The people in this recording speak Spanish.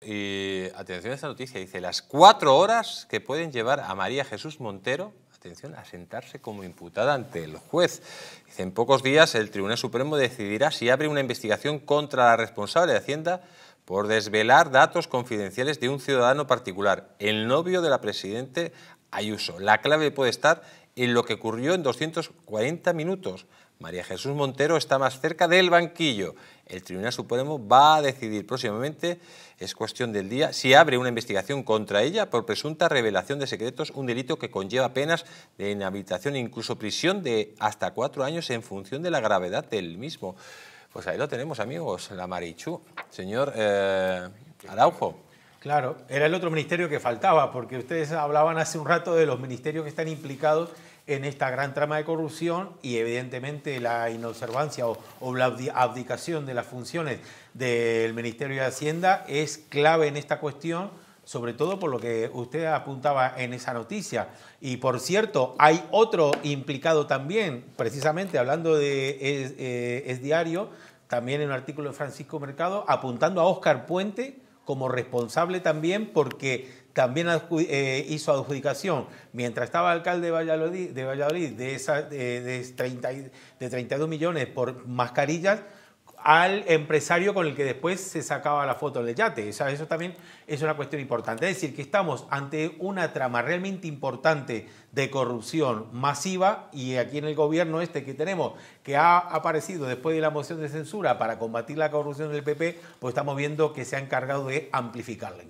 Y eh, atención a esta noticia, dice, las cuatro horas que pueden llevar a María Jesús Montero ...atención, a sentarse como imputada ante el juez. Dice, en pocos días el Tribunal Supremo decidirá si abre una investigación contra la responsable de Hacienda por desvelar datos confidenciales de un ciudadano particular, el novio de la presidente Ayuso. La clave puede estar en lo que ocurrió en 240 minutos. María Jesús Montero está más cerca del banquillo. El Tribunal Supremo va a decidir próximamente, es cuestión del día, si abre una investigación contra ella por presunta revelación de secretos, un delito que conlleva penas de inhabilitación e incluso prisión de hasta cuatro años en función de la gravedad del mismo. Pues ahí lo tenemos, amigos, la Marichú. Señor eh, Araujo. Claro, era el otro ministerio que faltaba, porque ustedes hablaban hace un rato de los ministerios que están implicados en esta gran trama de corrupción y evidentemente la inobservancia o, o, la abdicación de las funciones del Ministerio de Hacienda es clave en esta cuestión sobre todo por lo que usted apuntaba en esa noticia. Y por cierto, hay otro implicado también, precisamente hablando de Es, eh, Diario, también en un artículo de Francisco Mercado, apuntando a Óscar Puente como responsable también porque también eh, hizo adjudicación, mientras estaba alcalde de Valladolid, de, Valladolid, de, esa, de 32 millones por mascarillas, al empresario con el que después se sacaba la foto del yate. Eso, eso también es una cuestión importante. Es decir, que estamos ante una trama realmente importante de corrupción masiva y aquí en el gobierno este que tenemos, que ha aparecido después de la moción de censura para combatir la corrupción del PP, pues estamos viendo que se ha encargado de amplificarla.